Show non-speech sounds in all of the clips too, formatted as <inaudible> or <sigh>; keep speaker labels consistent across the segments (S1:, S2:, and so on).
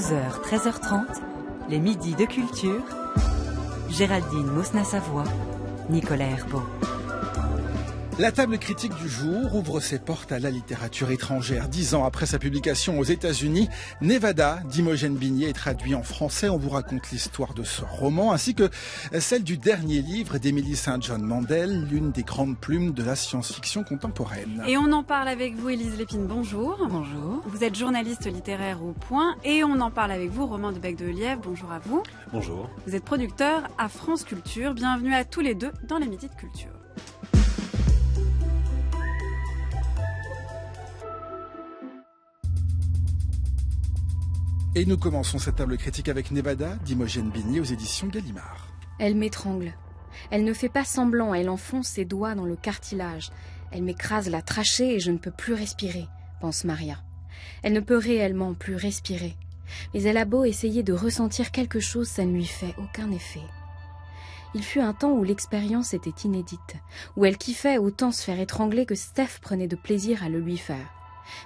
S1: 12h, 13h30, les midis de culture. Géraldine Mosna-Savoie, Nicolas Herbeau.
S2: La table critique du jour ouvre ses portes à la littérature étrangère. Dix ans après sa publication aux États-Unis, Nevada d'Imogen Binier est traduit en français. On vous raconte l'histoire de ce roman ainsi que celle du dernier livre d'Émilie Saint-John Mandel, l'une des grandes plumes de la science-fiction contemporaine. Et on
S1: en parle avec vous, Élise Lépine. Bonjour. Bonjour. Vous êtes journaliste littéraire au Point et on en parle avec vous, Romain de Bec de Lièvre. Bonjour à vous. Bonjour. Vous êtes producteur à France Culture. Bienvenue à tous les deux dans les de Culture.
S2: Et nous commençons cette table critique avec Nevada d'Imogène Bigny aux éditions
S3: Gallimard. Elle m'étrangle. Elle ne fait pas semblant, elle enfonce ses doigts dans le cartilage. Elle m'écrase la trachée et je ne peux plus respirer, pense Maria. Elle ne peut réellement plus respirer. Mais elle a beau essayer de ressentir quelque chose, ça ne lui fait aucun effet. Il fut un temps où l'expérience était inédite, où elle kiffait autant se faire étrangler que Steph prenait de plaisir à le lui faire.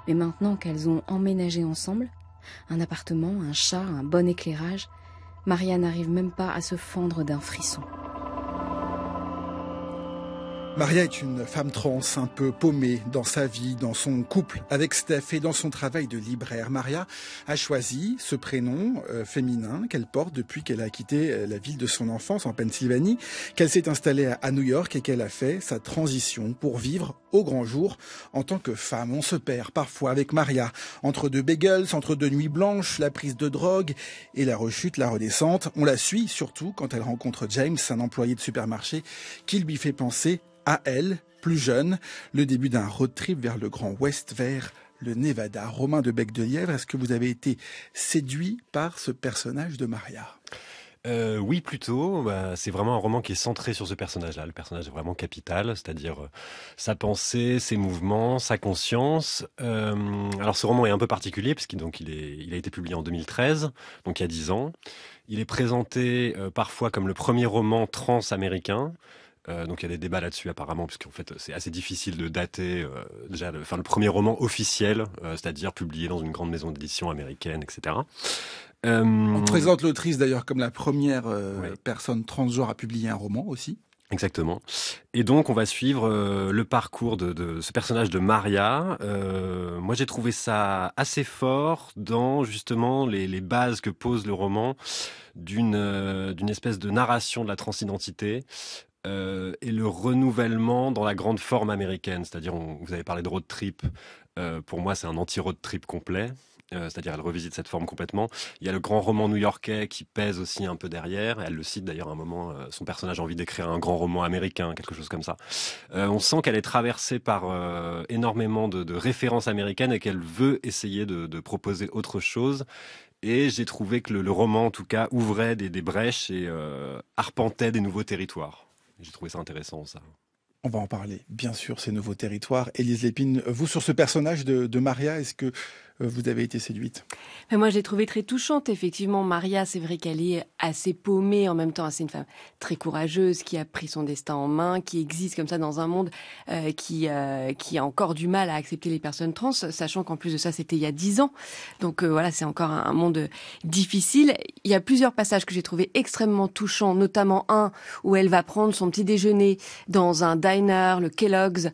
S3: Mais maintenant qu'elles ont emménagé ensemble, un appartement, un chat, un bon éclairage, Maria n'arrive même pas à se fendre d'un frisson.
S2: Maria est une femme trans un peu paumée dans sa vie, dans son couple avec Steph et dans son travail de libraire. Maria a choisi ce prénom euh, féminin qu'elle porte depuis qu'elle a quitté euh, la ville de son enfance en Pennsylvanie, qu'elle s'est installée à, à New York et qu'elle a fait sa transition pour vivre au grand jour en tant que femme. On se perd parfois avec Maria entre deux bagels, entre deux nuits blanches, la prise de drogue et la rechute, la redescente. On la suit surtout quand elle rencontre James, un employé de supermarché qui lui fait penser à elle, plus jeune, le début d'un road trip vers le Grand Ouest, vers le Nevada. Romain de Bec de Lièvre, est-ce que vous avez été séduit par ce personnage de
S4: Maria euh, oui, plutôt. Bah, c'est vraiment un roman qui est centré sur ce personnage-là. Le personnage est vraiment capital, c'est-à-dire euh, sa pensée, ses mouvements, sa conscience. Euh, alors, ce roman est un peu particulier puisqu'il donc il, a été publié en 2013, donc il y a 10 ans. Il est présenté parfois comme le premier roman trans-américain. Euh, donc il y a des débats là-dessus apparemment, puisqu'en fait c'est assez difficile de dater euh, déjà le, enfin, le premier roman officiel, euh, c'est-à-dire publié dans une grande maison d'édition américaine, etc. On présente l'autrice d'ailleurs comme la première
S2: personne transgenre à publier un roman aussi.
S4: Exactement. Et donc, on va suivre le parcours de, ce personnage de Maria. moi, j'ai trouvé ça assez fort dans justement les, bases que pose le roman d'une d'une espèce de narration de la transidentité euh, et le renouvellement dans la grande forme américaine. C'est-à-dire, vous avez parlé de road trip. Euh, pour moi, c'est un anti-road trip complet. Euh, c'est-à-dire, elle revisite cette forme complètement. Il y a le grand roman new-yorkais qui pèse aussi un peu derrière. Elle le cite d'ailleurs à un moment. son personnage a envie d'écrire un grand roman américain, quelque chose comme ça. on sent qu'elle est traversée par énormément de, références américaines et qu'elle veut essayer de, proposer autre chose. Et j'ai trouvé que le, roman, en tout cas, ouvrait des, brèches et arpentait des nouveaux territoires. J'ai trouvé ça intéressant, ça. On va en parler, bien sûr,
S2: ces nouveaux territoires. Élise Lépine, vous, sur ce personnage de, de Maria, est-ce que euh, vous avez été séduite
S3: Mais Moi, j'ai trouvé très touchante, effectivement. Maria, c'est vrai qu'elle est assez paumée, en même temps, c'est une femme très courageuse, qui a pris son destin en main, qui existe comme ça dans un monde euh, qui, euh, qui a encore du mal à accepter les personnes trans, sachant qu'en plus de ça, c'était il y a dix ans. Donc voilà, c'est encore un monde difficile. Il y a plusieurs passages que j'ai trouvés extrêmement touchants, notamment un où elle va prendre son petit déjeuner dans un diner, le Kellogg's,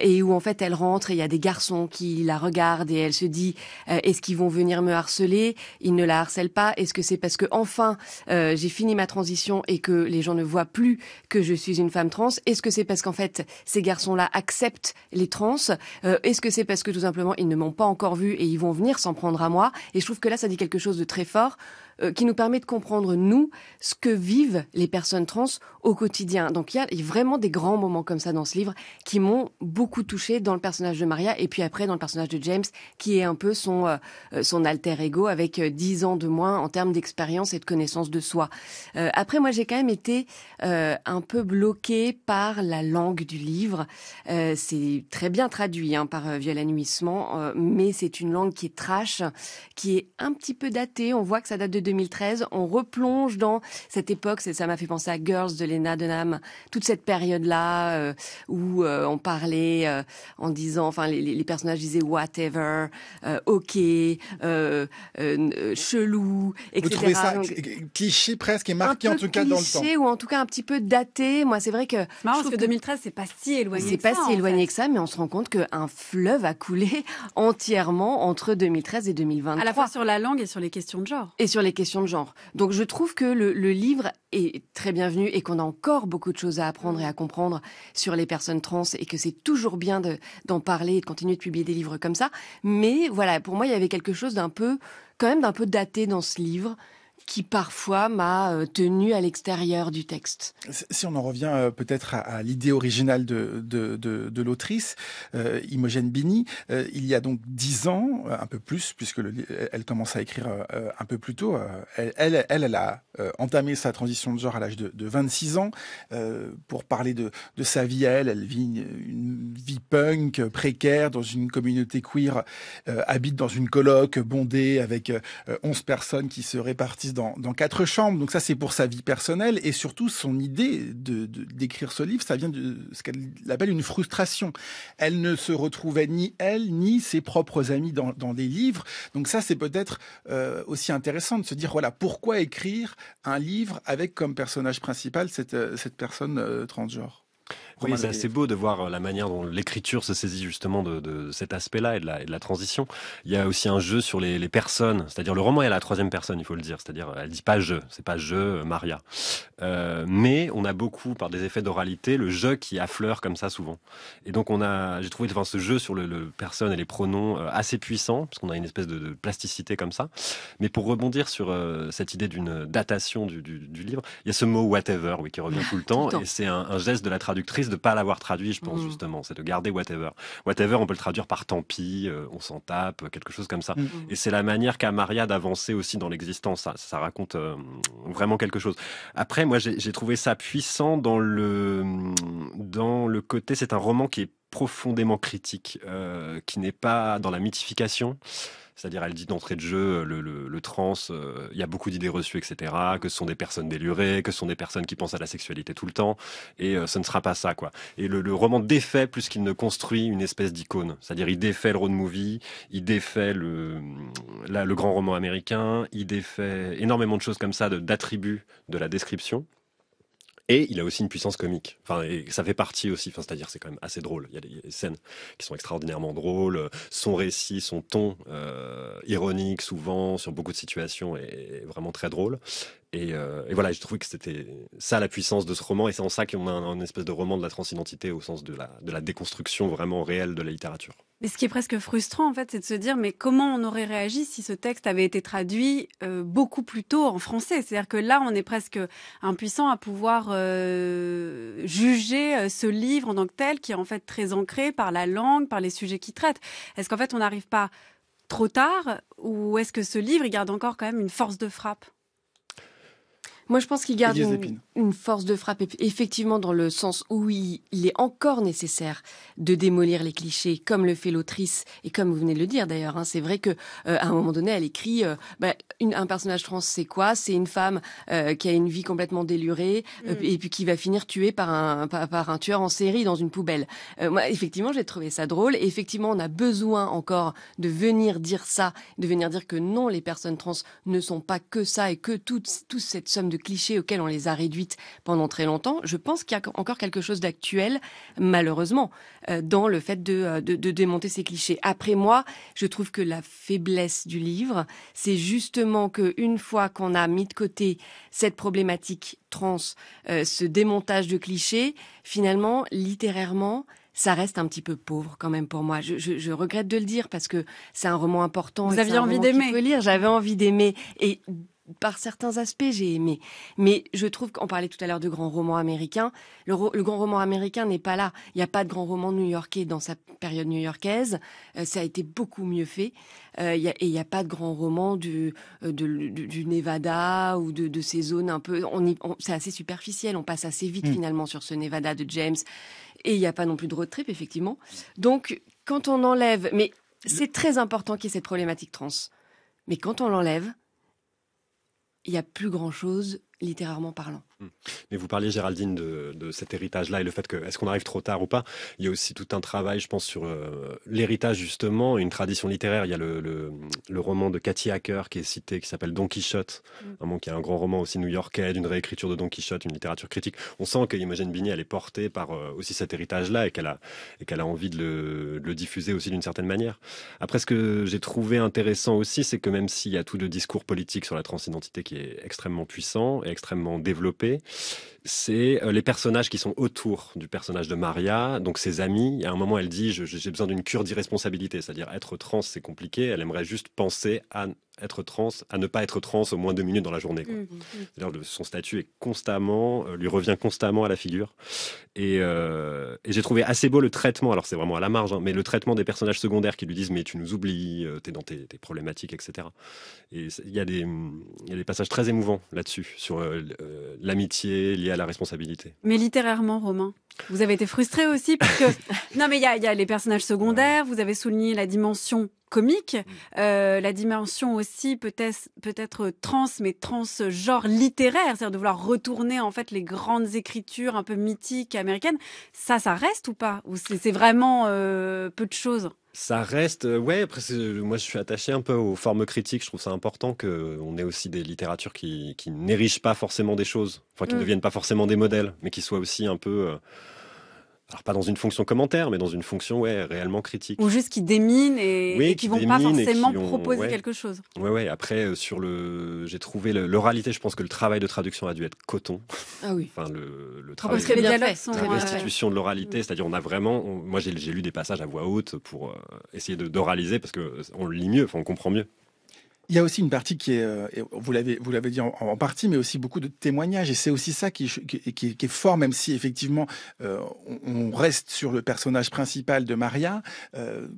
S3: et où en fait elle rentre et il y a des garçons qui la regardent et elle se dit euh, est-ce qu'ils vont venir me harceler Ils ne la harcèlent pas. Est-ce que c'est parce que enfin euh, j'ai fini ma transition et que les gens ne voient plus que je suis une femme trans Est-ce que c'est parce qu'en fait ces garçons-là acceptent les trans euh, Est-ce que c'est parce que tout simplement ils ne m'ont pas encore vue et ils vont venir s'en prendre à moi Et je trouve que là ça dit quelque chose de très fort. Euh, qui nous permet de comprendre, nous, ce que vivent les personnes trans au quotidien. Donc il y a vraiment des grands moments comme ça dans ce livre qui m'ont beaucoup touché dans le personnage de Maria et puis après dans le personnage de James, qui est un peu son, euh, euh, son alter ego avec 10 ans de moins en termes d'expérience et de connaissance de soi. après, moi, j'ai quand même été un peu bloquée par la langue du livre. c'est très bien traduit hein, par Violaine mais c'est une langue qui est trash, qui est un petit peu datée. On voit que ça date de 2013, on replonge dans cette époque, ça m'a fait penser à Girls de Lena Dunham, toute cette période-là euh, où euh, on parlait euh, en disant, enfin les, personnages disaient whatever, ok, chelou, etc. Vous trouvez ça cliché presque et marqué en tout cas dans le temps Cliché ou en tout cas un petit peu daté. Moi c'est vrai que... C'est marrant parce que, 2013 c'est pas si éloigné. C'est pas si éloigné que ça, mais on se rend compte qu'un fleuve a coulé <laughs> entièrement entre 2013 et 2023. À la fois sur la langue et sur les questions de genre. Et sur les de genre. Donc je trouve que le, livre est très bienvenu et qu'on a encore beaucoup de choses à apprendre et à comprendre sur les personnes trans et que c'est toujours bien d'en parler et de continuer de publier des livres comme ça. Mais voilà, pour moi, il y avait quelque chose d'un peu, quand même d'un peu daté dans ce livre qui parfois m'a euh, tenu à l'extérieur du texte.
S2: Si on en revient euh, peut-être à, l'idée originale de, l'autrice, euh, Imogen Bini, il y a donc dix ans, un peu plus, puisque elle commence à écrire un peu plus tôt, elle, elle, a entamé sa transition de genre à l'âge de, 26 ans. pour parler de, sa vie à elle, elle vit une, une, vie punk, précaire, dans une communauté queer, habite dans une colloque bondée avec 11 personnes qui se répartissent dans, quatre chambres. Donc ça, c'est pour sa vie personnelle et surtout son idée de d'écrire ce livre, ça vient de ce qu'elle appelle une frustration. Elle ne se retrouvait ni elle ni ses propres amis dans, des livres. Donc ça, c'est peut-être euh, aussi intéressant de se dire voilà pourquoi écrire un livre avec comme personnage principal cette euh, personne euh, transgenre.
S4: Oui, c'est assez beau de voir euh, la manière dont l'écriture se saisit justement de, cet aspect-là et, de la transition. Il y a aussi un jeu sur les, personnes, c'est-à-dire le roman est à la troisième personne, il faut le dire, c'est-à-dire euh, elle dit pas je, c'est pas je euh, Maria, mais on a beaucoup par des effets d'oralité le je qui affleure comme ça souvent. Et donc on a, j'ai trouvé enfin, ce jeu sur le, le, personne et les pronoms assez puissant parce qu'on a une espèce de, plasticité comme ça. Mais pour rebondir sur cette idée d'une datation du, livre, il y a ce mot whatever oui qui revient tout le <laughs> temps, et c'est un geste de la traductrice de ne pas l'avoir traduit, je pense, mm. justement. C'est de garder whatever. Whatever, on peut le traduire par tant pis, euh, on s'en tape, euh, quelque chose comme ça. Mm. Et c'est la manière qu'a Maria d'avancer aussi dans l'existence. Ça, raconte euh, vraiment quelque chose. Après, moi, j'ai trouvé ça puissant dans le, dans le côté. C'est un roman qui est profondément critique, qui n'est pas dans la mythification. C'est-à-dire, elle dit d'entrée de jeu, euh, le, le, trans, euh, il y a beaucoup d'idées reçues, etc., que ce sont des personnes délurées, que ce sont des personnes qui pensent à la sexualité tout le temps, et euh, ce ne sera pas ça, quoi. Et le, roman défait, plus qu'il ne construit, une espèce d'icône. C'est-à-dire, il défait le road movie, il défait le, grand roman américain, il défait énormément de choses comme ça, d'attributs de la description. Et il a aussi une puissance comique. Enfin, ça fait partie aussi. Enfin, c'est-à-dire, c'est quand même assez drôle. Il y a des scènes qui sont extraordinairement drôles. Euh, son récit, son ton euh, ironique, souvent sur beaucoup de situations, est vraiment très drôle. Euh, et, voilà, j'ai trouvé que c'était ça la puissance de ce roman, et c'est en ça qu'on a un, espèce de roman de la transidentité au sens de la, déconstruction vraiment réelle de la littérature.
S1: Mais ce qui est presque frustrant, en fait, c'est de se dire, mais comment on aurait réagi si ce texte avait été traduit euh, beaucoup plus tôt en français C'est-à-dire que là, on est presque impuissant à pouvoir euh, juger ce livre en tant que tel, qui est en fait très ancré par la langue, par les sujets qu'il traite. Est-ce qu'en fait, on n'arrive pas trop tard, ou est-ce que ce livre, il garde encore quand même une force de frappe
S3: moi, je pense qu'il garde une, force de frappe, effectivement, dans le sens où il, est encore nécessaire de démolir les clichés, comme le fait l'autrice, et comme vous venez de le dire d'ailleurs. Hein, c'est vrai que euh, à un moment donné, elle écrit euh, bah, une, un personnage trans, c'est quoi C'est une femme euh, qui a une vie complètement délurée, mm. et puis qui va finir tuée par un, par, un tueur en série dans une poubelle. moi, effectivement, j'ai trouvé ça drôle. Et effectivement, on a besoin encore de venir dire ça, de venir dire que non, les personnes trans ne sont pas que ça et que toute, toute cette somme de clichés auxquels on les a réduites pendant très longtemps, je pense qu'il y a encore quelque chose d'actuel, malheureusement, euh, dans le fait euh, de, démonter ces clichés. Après moi, je trouve que la faiblesse du livre, c'est justement que une fois qu'on a mis de côté cette problématique trans, euh, ce démontage de clichés, finalement, littérairement, ça reste un petit peu pauvre quand même pour moi. Je, regrette de le dire parce que c'est un roman important. Vous et aviez envie d'aimer. J'avais envie d'aimer. Et par certains aspects, j'ai aimé. Mais je trouve qu'on parlait tout à l'heure de grands romans américains. Le, grand roman américain n'est pas là. Il n'y a pas de grand roman new-yorkais dans sa période new-yorkaise. Euh, ça a été beaucoup mieux fait. Euh, et il n'y a pas de grand roman euh, du, du, Nevada ou de, ces zones un peu. On, c'est assez superficiel. On passe assez vite mm. finalement sur ce Nevada de James. Et il n'y a pas non plus de road trip, effectivement. Donc, quand on enlève. Mais c'est très important qu'il y ait cette problématique trans. Mais quand on l'enlève, il n'y a plus grand-chose littérairement parlant. Mm.
S4: Mais vous parliez, Géraldine, de, cet héritage-là et le fait que est-ce qu'on arrive trop tard ou pas. Il y a aussi tout un travail, je pense, sur euh, l'héritage justement, une tradition littéraire. Il y a le, le, roman de Cathy Hacker qui est cité, qui s'appelle Don Quichotte, mm. un roman qui est un grand roman aussi new-yorkais, d'une réécriture de Don Quichotte, une littérature critique. On sent que Imogen Bigny, elle est portée par euh, aussi cet héritage-là et qu'elle a et qu'elle a envie de le, de le diffuser aussi d'une certaine manière. Après, ce que j'ai trouvé intéressant aussi, c'est que même s'il y a tout le discours politique sur la transidentité qui est extrêmement puissant et extrêmement développé oui c'est euh, les personnages qui sont autour du personnage de Maria, donc ses amis. À un moment, elle dit J'ai besoin d'une cure d'irresponsabilité, c'est-à-dire être trans, c'est compliqué. Elle aimerait juste penser à être trans, à ne pas être trans au moins deux minutes dans la journée. Quoi. Mmh, mmh, mmh. son statut est constamment, euh, lui revient constamment à la figure. Euh, et, j'ai trouvé assez beau le traitement, alors c'est vraiment à la marge, hein, mais le traitement des personnages secondaires qui lui disent mais tu nous oublies, t'es dans tes, problématiques, etc. Et il y, y, a des passages très émouvants là-dessus, sur l'amitié, liée la responsabilité.
S1: Mais littérairement, Romain, vous avez été frustré aussi parce que <laughs> non, mais il y, a, les personnages secondaires. Vous avez souligné la dimension comique, euh, la dimension aussi peut-être peut-être trans, mais transgenre littéraire, c'est-à-dire de vouloir retourner en fait les grandes écritures un peu mythiques américaines. Ça, ça reste ou pas Ou c'est vraiment euh, peu de choses
S4: ça reste, euh, ouais, après, euh, moi je suis attaché un peu aux formes critiques, je trouve ça important qu'on ait aussi des littératures qui, n'érigent pas forcément des choses, enfin qui mm. ne deviennent pas forcément des modèles, mais qui soient aussi un peu... Euh, alors pas dans une fonction commentaire, mais dans une fonction ouais, réellement critique. Ou
S1: juste qui déminent et, qui, vont pas forcément proposer quelque chose.
S4: Oui, oui. Après, euh, sur le, j'ai trouvé l'oralité. Je pense que le travail de traduction a dû être coton. Ah oui. enfin, le, travail. de euh, restitution de l'oralité, mm. c'est-à-dire on a vraiment. moi, j'ai lu des passages à voix haute pour euh, essayer essayer d'oraliser parce que on lit mieux, enfin, on comprend mieux.
S2: Il y a aussi une partie qui est, euh, vous l'avez, vous l'avez dit en, partie, mais aussi beaucoup de témoignages. Et c'est aussi ça qui, qui, est fort, même si effectivement euh, on, reste sur le personnage principal de Maria, euh,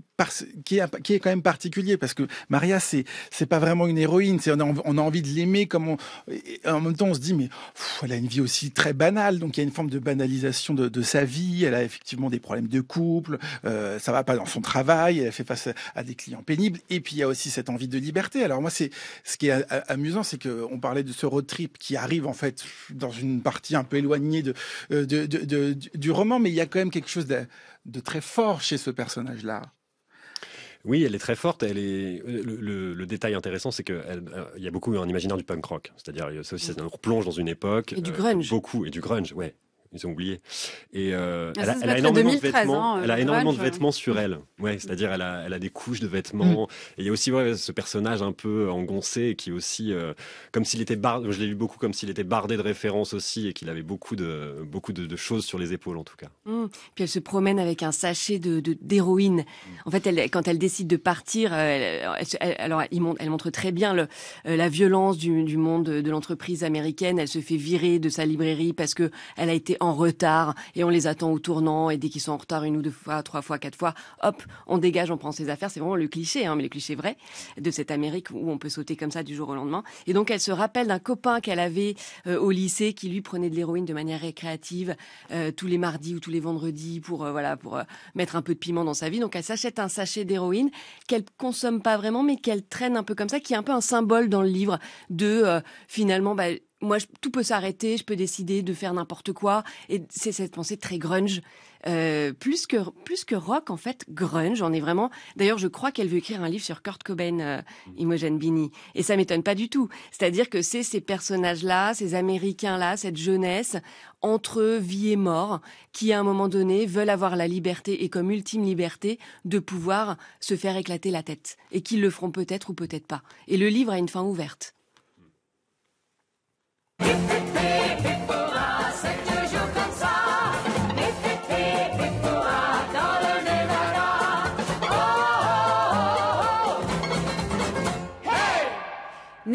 S2: qui est, quand même particulier parce que Maria, c'est pas vraiment une héroïne. on a, envie de l'aimer comme en même temps on se dit mais elle a une vie aussi très banale. Donc il y a une forme de banalisation de, sa vie. Elle a effectivement des problèmes de couple. Euh, ça va pas dans son travail. Elle fait face à, des clients pénibles. Et puis il y a aussi cette envie de liberté. Alors moi c'est ce qui est amusant, c'est qu'on parlait de ce road trip qui arrive en fait dans une partie un peu éloignée euh, du roman, mais il y a quand même quelque chose de très fort
S4: chez ce personnage-là. Oui, elle est très forte. Elle est... Euh, le, détail intéressant, c'est qu'il euh, y a beaucoup euh, en imaginaire du punk rock. C'est-à-dire, ça aussi, mm. ça nous replonge dans une époque. Et du grunge. beaucoup, et du grunge, ouais ils ont oublié. Et euh, ah, elle, a, énormément de vêtements. Hein, elle a euh, énormément de vêtements sur elle. Ouais, c'est-à-dire elle a, elle a des couches de vêtements. Mm. il y a aussi ce personnage un peu engoncé qui aussi euh, comme s'il était bardé. Je l'ai lu beaucoup comme s'il était bardé de références aussi et qu'il avait beaucoup de beaucoup de, choses sur les épaules en tout cas.
S3: Mm. Puis elle se promène avec un sachet de d'héroïne. Mm. En fait, elle, quand elle décide de partir, elle, alors montre, elle montre, très bien le, la violence du, du monde de l'entreprise américaine. Elle se fait virer de sa librairie parce que elle a été en retard et on les attend au tournant et dès qu'ils sont en retard une ou deux fois, trois fois, quatre fois, hop, on dégage, on prend ses affaires. C'est vraiment le cliché, hein, mais le cliché vrai de cette Amérique où on peut sauter comme ça du jour au lendemain. Et donc elle se rappelle d'un copain qu'elle avait euh, au lycée qui lui prenait de l'héroïne de manière récréative euh, tous les mardis ou tous les vendredis pour euh, voilà pour mettre un peu de piment dans sa vie. Donc elle s'achète un sachet d'héroïne qu'elle consomme pas vraiment, mais qu'elle traîne un peu comme ça, qui est un peu un symbole dans le livre de finalement bah, moi, tout peut s'arrêter, je peux décider de faire n'importe quoi. Et c'est cette pensée très grunge. Euh, plus, que, rock, en fait, grunge, on est vraiment... D'ailleurs, je crois qu'elle veut écrire un livre sur Kurt Cobain, euh, mm. Imogen Bini. Et ça m'étonne pas du tout. C'est-à-dire que c'est ces personnages-là, ces Américains-là, cette jeunesse, entre vie et mort, qui à un moment donné veulent avoir la liberté et comme ultime liberté de pouvoir se faire éclater la tête. Et qu'ils le feront peut-être ou peut-être pas. Et le livre a une fin ouverte.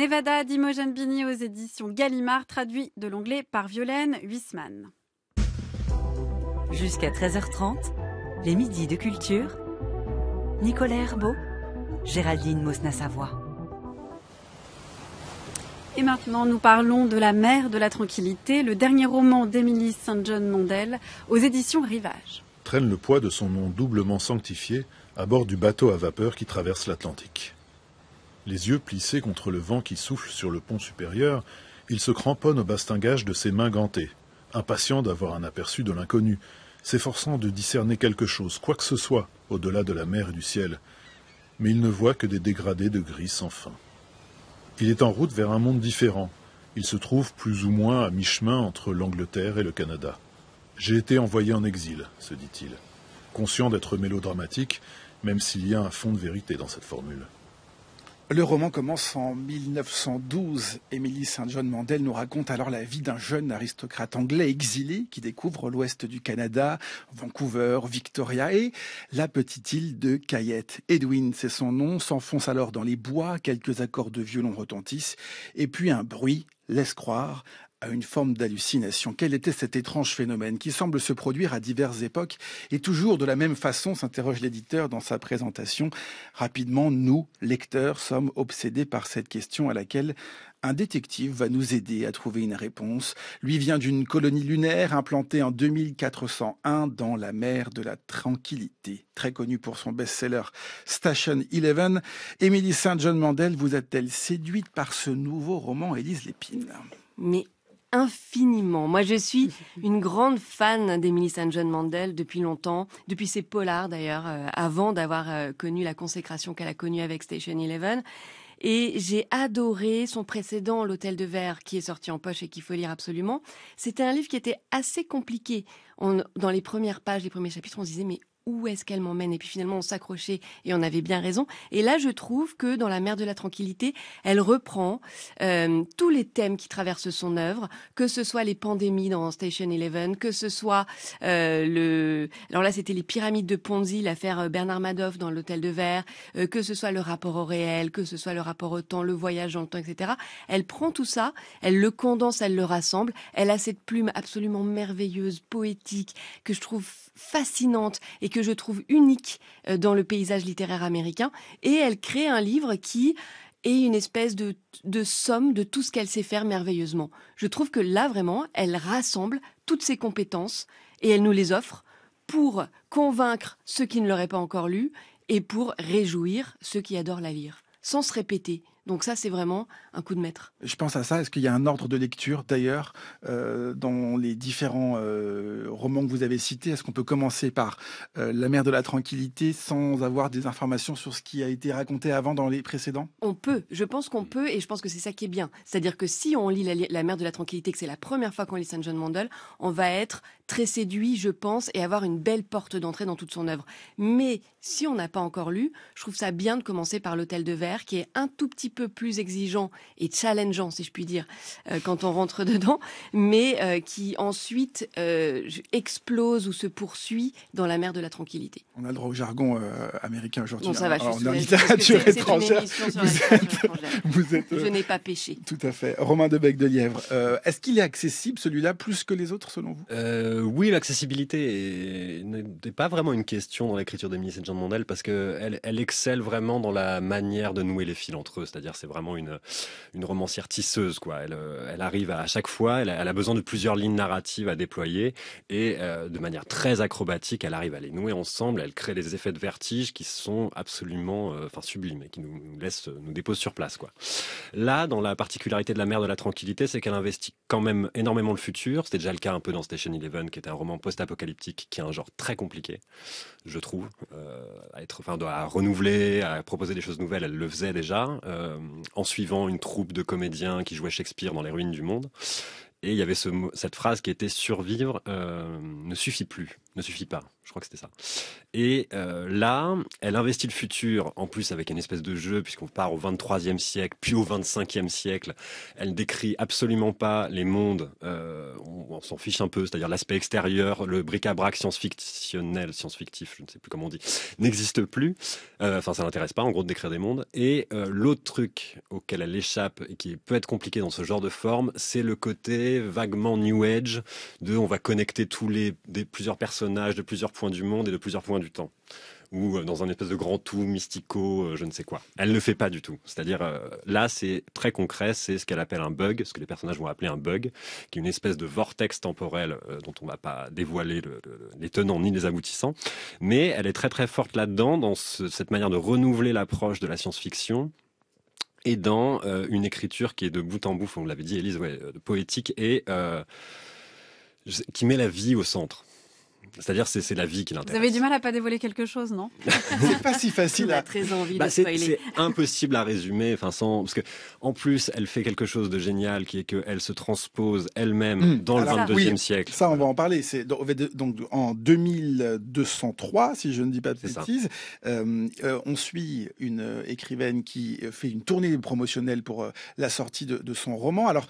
S1: Nevada d'Imogen Bini aux éditions Gallimard, traduit de l'anglais par Violaine Huisman. Jusqu'à 13h30, les midis de culture. Nicolas Herbeau, Géraldine Mosna-Savoie. Et maintenant, nous parlons de La mer de la tranquillité, le dernier roman d'Émilie Saint John Mondel aux éditions Rivage.
S2: Traîne le poids de son nom doublement sanctifié à bord du bateau à vapeur qui traverse l'Atlantique les yeux plissés contre le vent qui souffle sur le pont supérieur, il se cramponne au bastingage de ses mains gantées, impatient d'avoir un aperçu de l'inconnu, s'efforçant de discerner quelque chose, quoi que ce soit, au-delà de la mer et du ciel. Mais il ne voit que des dégradés de gris sans fin. Il est en route vers un monde différent. Il se trouve plus ou moins à mi-chemin entre l'Angleterre et le Canada. J'ai été envoyé en exil, se dit-il, conscient d'être mélodramatique, même s'il y a un fond de vérité dans cette formule. Le roman commence en 1912. Émilie saint John Mandel nous raconte alors la vie d'un jeune aristocrate anglais exilé qui découvre l'ouest du Canada, Vancouver, Victoria et la petite île de Cayette. Edwin, c'est son nom, s'enfonce alors dans les bois, quelques accords de violon retentissent et puis un bruit laisse croire à une forme d'hallucination. Quel était cet étrange phénomène qui semble se produire à diverses époques et toujours de la même façon, s'interroge l'éditeur dans sa présentation. Rapidement, nous, lecteurs, sommes obsédés par cette question à laquelle un détective va nous aider à trouver une réponse. Lui vient d'une colonie lunaire implantée en 2401 dans la mer de la Tranquillité, très connue pour son best-seller Station Eleven. Émilie Saint-John Mandel, vous a t elle séduite par ce nouveau roman Élise Lépine
S3: infiniment. Moi, je suis <laughs> une grande fan d'Emily St. John Mandel depuis longtemps, depuis ses polars d'ailleurs, euh, avant d'avoir euh, connu la consécration qu'elle a connue avec Station Eleven. Et j'ai adoré son précédent, L'Hôtel de Verre, qui est sorti en poche et qu'il faut lire absolument. C'était un livre qui était assez compliqué. dans les premières pages, les premiers chapitres, on se disait, mais où est-ce qu'elle m'emmène Et puis finalement, on s'accrochait et on avait bien raison. Et là, je trouve que dans La mer de la tranquillité, elle reprend euh, tous les thèmes qui traversent son œuvre, que ce soit les pandémies dans Station Eleven, que ce soit euh, le... Alors là, c'était les pyramides de Ponzi, l'affaire euh, Bernard Madoff dans l'hôtel de verre, que ce soit le rapport au réel, que ce soit le rapport au temps, le voyage dans le temps, etc. Elle prend tout ça, elle le condense, elle le rassemble. Elle a cette plume absolument merveilleuse, poétique, que je trouve fascinante et que que je trouve unique euh, dans le paysage littéraire américain. Et elle crée un livre qui est une espèce de, de somme de tout ce qu'elle sait faire merveilleusement. Je trouve que là, vraiment, elle rassemble toutes ses compétences et elle nous les offre pour convaincre ceux qui ne l'auraient pas encore lu et pour réjouir ceux qui adorent la lire, sans se répéter. Donc ça, c'est vraiment un coup de maître.
S2: Je pense à ça. Est-ce qu'il y a un ordre de lecture, d'ailleurs, euh, dans les différents euh, romans que vous avez cités Est-ce qu'on peut commencer par euh, La mère de la tranquillité sans avoir des informations sur ce qui a été raconté avant dans les précédents
S3: On peut. Je pense qu'on peut, et je pense que c'est ça qui est bien. C'est-à-dire que si on lit La, la mère de la tranquillité, que c'est la première fois qu'on lit Saint John Mandel, on va être très séduit, je pense, et avoir une belle porte d'entrée dans toute son œuvre. Mais si on n'a pas encore lu, je trouve ça bien de commencer par l'Hôtel de Verre, qui est un tout petit peu plus exigeant et challengeant, si je puis dire, euh, quand on rentre <laughs> dedans, mais euh, qui ensuite euh, explose ou se poursuit dans la mer de la tranquillité. On a le droit
S2: au jargon américain aujourd'hui. Non, ça hein. va, je suis littérature étrangère.
S3: <laughs>
S2: Vous êtes, je n'ai pas péché. Tout à fait. Romain Debec de Lièvre, est-ce qu'il est accessible celui-là plus que les autres selon vous
S4: euh, oui, l'accessibilité n'est pas vraiment une question dans l'écriture de Saint-Jean de Mondel parce qu'elle elle excelle vraiment dans la manière de nouer les fils entre eux. C'est-à-dire, c'est vraiment une, romancière tisseuse, quoi. Elle, euh, arrive à, chaque fois, elle, a besoin de plusieurs lignes narratives à déployer et euh, de manière très acrobatique, elle arrive à les nouer ensemble. Elle crée des effets de vertige qui sont absolument, enfin, sublimes et qui nous, nous déposent sur place, quoi. Là, dans la particularité de la mère de la tranquillité, c'est qu'elle investit quand même énormément le futur. C'était déjà le cas un peu dans Station Eleven qui était un roman post-apocalyptique, qui est un genre très compliqué, je trouve, euh, à être, enfin, à renouveler, à proposer des choses nouvelles. Elle le faisait déjà euh, en suivant une troupe de comédiens qui jouaient Shakespeare dans les ruines du monde. Et il y avait cette phrase qui était survivre euh, ne suffit plus, ne suffit pas. Je crois que c'était ça. Et euh, là, elle investit le futur, en plus avec une espèce de jeu, puisqu'on part au 23e siècle, puis au 25e siècle. Elle décrit absolument pas les mondes, euh, on, s'en fiche un peu, c'est-à-dire l'aspect extérieur, le bric-à-brac science-fictionnel, science-fictif, je ne sais plus comment on dit, n'existe plus. Euh, enfin, ça l'intéresse pas, en gros, de décrire des mondes. Et l'autre truc auquel elle échappe et qui peut être compliqué dans ce genre de forme, c'est le côté vaguement New Age, de on va connecter tous les des, plusieurs personnages de plusieurs points du monde et de plusieurs points du temps ou euh, dans un espèce de grand tout mystico, euh, je ne sais quoi. Elle ne le fait pas du tout. C'est-à-dire, euh, là, c'est très concret, c'est ce qu'elle appelle un bug, ce que les personnages vont appeler un bug, qui est une espèce de vortex temporel dont on ne va pas dévoiler les tenants ni les aboutissants. Mais elle est très très forte là-dedans, dans cette manière de renouveler l'approche de la science-fiction et dans une écriture qui est de bout en bout, on l'avait dit, Elise, poétique et qui met la vie au centre. C'est-à-dire, c'est la vie qui l'intéresse. Vous
S1: avez du mal à pas dévoiler quelque chose, non <laughs>
S4: C'est pas si facile. À... très envie bah, C'est impossible à résumer, enfin parce que en plus, elle fait quelque chose de génial, qui est qu'elle se transpose elle-même hmm. dans le 22e siècle.
S2: Ça, on va en parler. C'est donc, en 2203, si je ne dis pas de bêtises, euh, euh, on suit une euh, écrivaine qui fait une tournée promotionnelle pour la sortie de, de, son roman. Alors,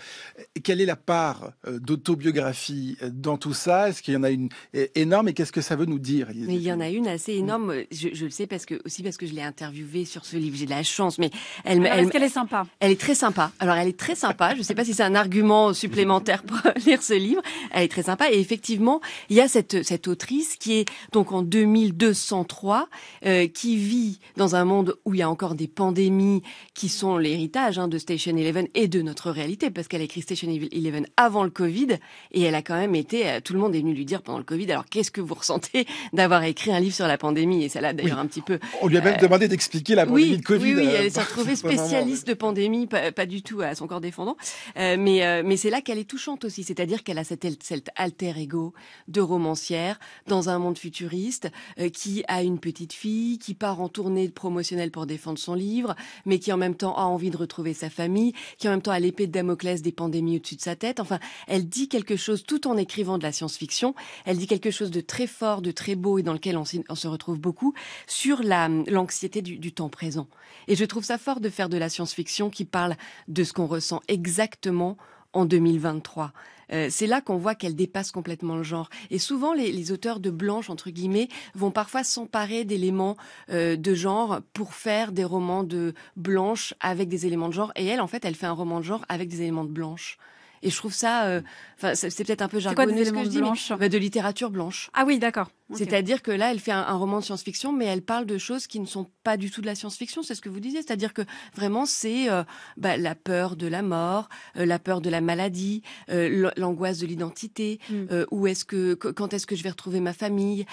S2: quelle est la part d'autobiographie dans tout ça Est-ce qu'il y en a une énorme énorme et qu'est-ce que ça veut nous dire Mais il y en
S3: a une assez énorme, je, le sais parce que aussi parce que je l'ai interviewée sur ce livre, j'ai de la chance mais elle elle est, qu'elle est sympa. Elle est très sympa. Alors elle est très sympa, je ne sais pas si c'est un argument supplémentaire pour <laughs> lire ce livre, elle est très sympa et effectivement, il y a cette cette autrice qui est donc en 2203 euh, qui vit dans un monde où il y a encore des pandémies qui sont l'héritage hein, de Station Eleven et de notre réalité parce qu'elle a écrit Station Eleven avant le Covid et elle a quand même été euh, tout le monde est venu lui dire pendant le Covid alors qu'est-ce que vous ressentez <laughs> d'avoir écrit un livre sur la pandémie Et ça l'a d'ailleurs un petit peu.
S2: On lui a même euh, demandé d'expliquer la pandémie de Covid. Oui, elle euh, s'est retrouvée <laughs> spécialiste
S3: de pandémie, pas, du tout à son corps défendant. Euh, mais mais c'est là qu'elle est touchante aussi, c'est-à-dire qu'elle a cet, alter ego de romancière dans un monde futuriste qui a une petite fille, qui part en tournée promotionnelle pour défendre son livre, mais qui en même temps a envie de retrouver sa famille, qui en même temps a l'épée de Damoclès des pandémies au-dessus de sa tête. Enfin, elle dit quelque chose tout en écrivant de la science-fiction. Elle dit quelque chose chose de très fort, de très beau et dans lequel on, se retrouve beaucoup sur l'anxiété du, temps présent. Et je trouve ça fort de faire de la science-fiction qui parle de ce qu'on ressent exactement en 2023. Euh, c'est là qu'on voit qu'elle dépasse complètement le genre. Et souvent, les, auteurs de blanche, entre guillemets, vont parfois s'emparer d'éléments euh, de genre pour faire des romans de blanche avec des éléments de genre. Et elle, en fait, elle fait un roman de genre avec des éléments de blanche. Et je trouve ça, euh, enfin, c'est peut-être un peu jargonneux ce que je dis, mais, bah, de littérature blanche. Ah oui, d'accord. C'est-à-dire que là, elle fait un, roman de science-fiction, mais elle parle de choses qui ne sont pas du tout de la science-fiction, c'est ce que vous disiez. C'est-à-dire que vraiment, c'est euh, bah, la peur de la mort, euh, la peur de la maladie, euh, l'angoisse de l'identité, mm. est-ce que, quand est-ce que je vais retrouver ma famille,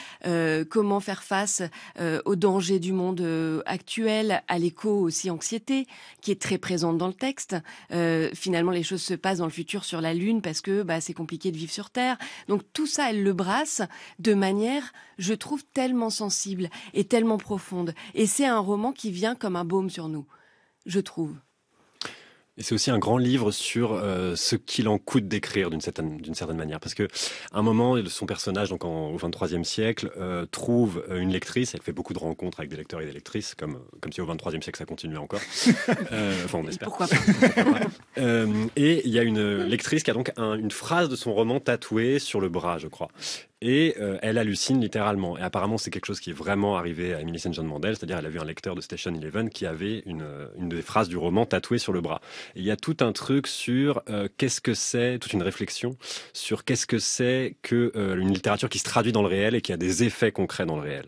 S3: comment faire face aux dangers du monde actuel, à l'écho aussi anxiété, qui est très présente dans le texte. finalement, les choses se passent dans le futur sur la Lune parce que bah, c'est compliqué de vivre sur Terre. Donc tout ça, elle le brasse de manière je trouve tellement sensible et tellement profonde. Et c'est un roman qui vient comme un baume sur nous, je trouve.
S4: Et c'est aussi un grand livre sur euh, ce qu'il en coûte d'écrire d'une certaine, manière. Parce que à un moment, son personnage, donc au 23e siècle, euh, trouve euh, une lectrice. Elle fait beaucoup de rencontres avec des lecteurs et des lectrices, comme, comme si au 23e siècle ça continuait encore. <laughs> enfin, on espère. <laughs> Et il y a une lectrice qui a donc une phrase de son roman tatouée sur le bras, je crois et euh, elle hallucine littéralement. Et apparemment, c'est quelque chose qui est vraiment arrivé à Emily John Mandel, c'est-à-dire elle a vu un lecteur de Station Eleven qui avait une, euh, des phrases du roman tatouée sur le bras. il y a tout un truc sur euh, qu'est-ce que c'est, toute une réflexion sur qu'est-ce que c'est que une littérature qui se traduit dans le réel et qui a des effets concrets dans le réel.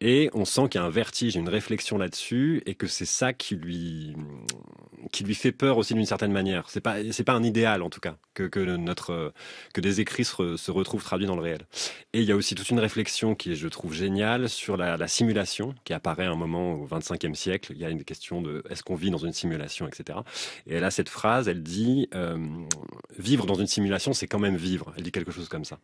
S4: Et on sent qu'il y a un vertige, une réflexion là-dessus, et que c'est ça qui lui, qui lui fait peur aussi d'une certaine manière. C'est pas, pas un idéal en tout cas que, que notre, que des écrits se, retrouvent traduits dans le réel. Et il y a aussi toute une réflexion qui est, je trouve, géniale sur la, simulation qui apparaît à un moment au 25 25e siècle. Il y a une question de est-ce qu'on vit dans une simulation, etc. Et elle a cette phrase, elle dit euh, vivre dans une simulation, c'est quand même vivre. Elle dit quelque chose comme ça.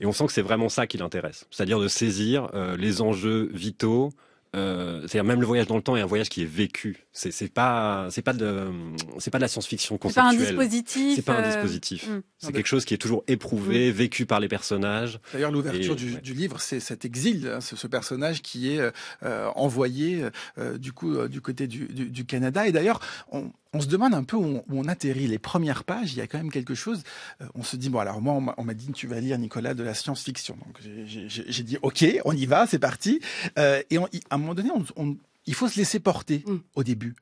S4: Et on sent que c'est vraiment ça qui l'intéresse, c'est-à-dire de saisir euh, les enjeux Vito, euh, C'est-à-dire même le voyage dans le temps est un voyage qui est vécu. C'est, pas c'est pas de c'est pas de la science-fiction conceptuelle. C'est pas un dispositif. C'est pas un euh, dispositif. Hmm. C'est quelque chose qui est toujours éprouvé, hmm. vécu par les personnages. D'ailleurs, l'ouverture
S2: du, livre, c'est cet exil, hein, ce, personnage qui est euh, euh, envoyé du coup du côté du, Canada. Et d'ailleurs, on, se demande un peu où on, atterrit. Les premières pages, il y a quand même quelque chose. on se dit, bon, alors moi, on m'a dit, tu vas lire, Nicolas, de la science-fiction. Donc j'ai dit, OK, on y va, c'est parti. et à un moment donné, on, il faut se laisser porter mm. au début.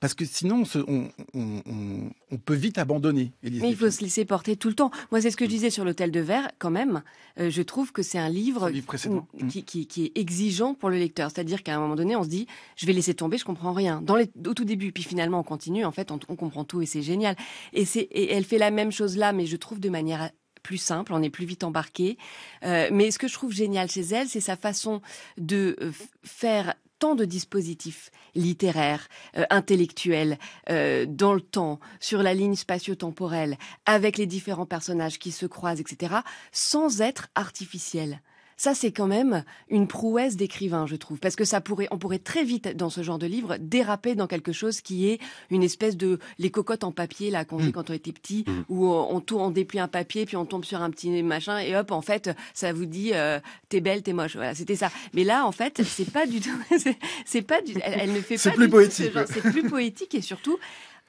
S2: Parce que sinon,
S3: on, peut vite abandonner. Mais il faut se laisser porter tout le temps. Moi, c'est ce que je mm. disais sur l'Hôtel de Verre, quand même. Euh, je trouve que c'est un livre, mm. qui, est exigeant pour le lecteur. C'est-à-dire qu'à un moment donné, on se dit, je vais laisser tomber, je comprends rien. Dans les, au tout début, puis finalement, on continue. En fait, on, comprend tout et c'est génial. Et, elle fait la même chose là, mais je trouve de manière plus simple, on est plus vite embarqué. Euh, mais ce que je trouve génial chez elle, c'est sa façon de euh, faire tant de dispositifs littéraires, euh, intellectuels, euh, dans le temps, sur la ligne spatio-temporelle, avec les différents personnages qui se croisent, etc., sans être artificiels. Ça, c'est quand même une prouesse d'écrivain, je trouve, parce que ça pourrait, on pourrait très vite, dans ce genre de livre, déraper dans quelque chose qui est une espèce de les cocottes en papier là qu'on mmh. quand on était petit, mm. où on, tourne, on, déplie un papier puis on tombe sur un petit machin et hop, en fait, ça vous dit euh, t'es belle, t'es moche. Voilà, c'était ça. Mais là, en fait, c'est pas du tout, <laughs> c'est pas du, elle, ne fait pas. C'est plus poétique. C'est plus poétique et surtout,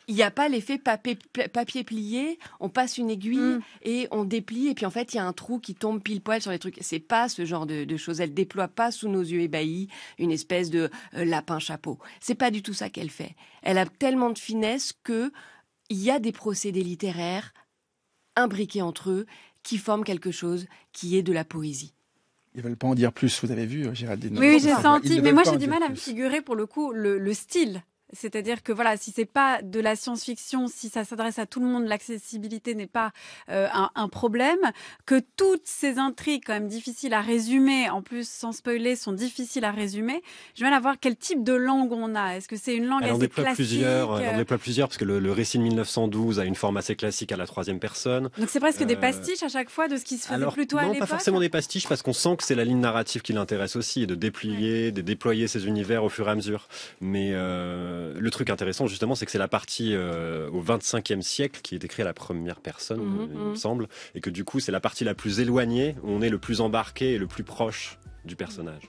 S3: il n'y a pas l'effet papier, plié, on passe une aiguille mm. et on déplie, et puis en fait, il y a un trou qui tombe pile poil sur les trucs. C'est pas ce genre de, choses. Elle déploie pas sous nos yeux ébahis une espèce de euh, lapin chapeau. C'est pas du tout ça qu'elle fait. Elle a tellement de finesse que il y a des procédés littéraires imbriqués entre eux qui forment quelque chose qui est de la poésie.
S2: Ils veulent pas en dire plus, vous avez vu, euh, Géraldine. Oui, j'ai senti, mais moi j'ai du mal à me
S1: figurer pour le coup le style c'est-à-dire que voilà, si c'est pas de la science-fiction, si ça s'adresse à tout le monde, l'accessibilité n'est pas euh, un, problème. Que toutes ces intrigues, quand même difficiles à résumer, en plus sans spoiler, sont difficiles à résumer. Je vais aller voir quel type de langue on a. Est-ce que c'est une langue elle assez en classique plusieurs, Elle en euh
S4: déploie plusieurs, parce que le, récit de 1912 a une forme assez classique à la troisième personne. Donc
S1: c'est presque des euh, pastiches à chaque fois de ce qui se faisait plutôt à l'époque. Non, pas forcément
S4: des pastiches, parce qu'on sent que c'est la ligne narrative qui l'intéresse aussi, et de déplier, de déployer ces univers au fur et à mesure. Mais euh, le truc intéressant, justement, c'est que c'est la partie euh, au 25e siècle qui est écrite à la première personne, mhm, il me mhm. semble, et que du coup, c'est la partie la plus éloignée, où on est le plus embarqué et le plus proche du personnage.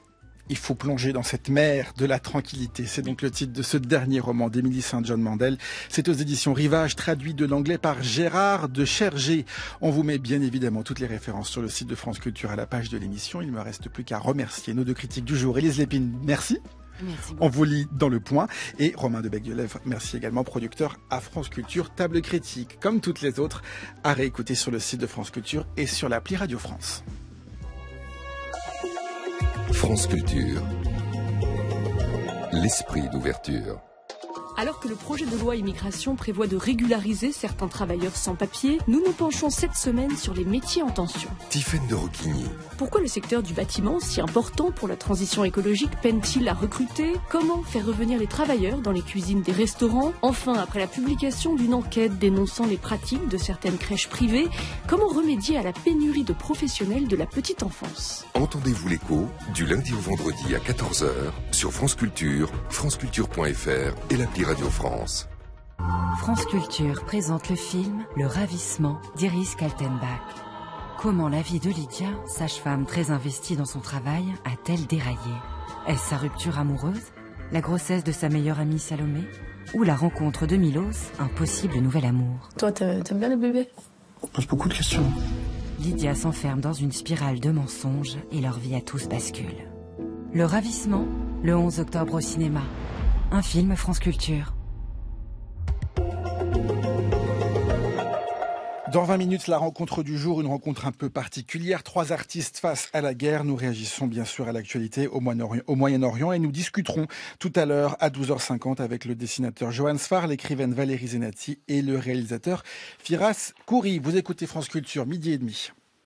S4: Il faut plonger
S2: dans cette mer de la tranquillité. C'est donc le titre de ce dernier roman d'Émilie Saint-John Mandel. C'est aux éditions Rivage, traduit de l'anglais par Gérard de Chergé. On vous met bien évidemment toutes les références sur le site de France Culture à la page de l'émission. Il me reste plus qu'à remercier nos deux critiques du jour. Élise Lépine, merci. On vous lit dans le point. Et Romain de Becquelève, merci également, producteur à France Culture, table critique, comme toutes les autres, à réécouter sur le site de France Culture et sur l'appli Radio France. France Culture,
S4: l'esprit d'ouverture.
S3: Alors que le projet de loi immigration prévoit de régulariser certains travailleurs sans papier, nous nous penchons cette semaine sur les métiers en tension.
S4: Tiffaine de Roquigny.
S3: Pourquoi le secteur du bâtiment, si important pour la transition écologique, peine-t-il à recruter Comment faire revenir les travailleurs dans les cuisines des restaurants Enfin, après la publication d'une enquête dénonçant les pratiques de certaines crèches privées, comment remédier à la pénurie de professionnels de la petite enfance
S4: Entendez-vous l'écho du lundi au vendredi à 14h sur France Culture, franceculture.fr et l'appli Radio France.
S1: France Culture présente le film Le Ravissement d'Iris Kaltenbach. Comment la vie de Lydia, sage-femme très investie dans son travail, a-t-elle déraillé Est-ce sa rupture amoureuse La grossesse de sa meilleure amie Salomé Ou la rencontre de Milos, un possible nouvel amour Toi, t'aimes bien le bébé ?»« On pose beaucoup de questions. Lydia s'enferme dans une spirale de mensonges et leur vie à tous bascule. Le Ravissement, le 11 octobre au cinéma un film France Culture.
S2: Dans 20 minutes, la rencontre du jour, une rencontre un peu particulière. Trois artistes face à la guerre. Nous réagissons bien sûr à l'actualité au Moyen-Orient et nous discuterons tout à l'heure à 12h50 avec le dessinateur Johan Sfar, l'écrivaine Valérie Zenati et le réalisateur Firas Koury. Vous écoutez France Culture, midi et demi.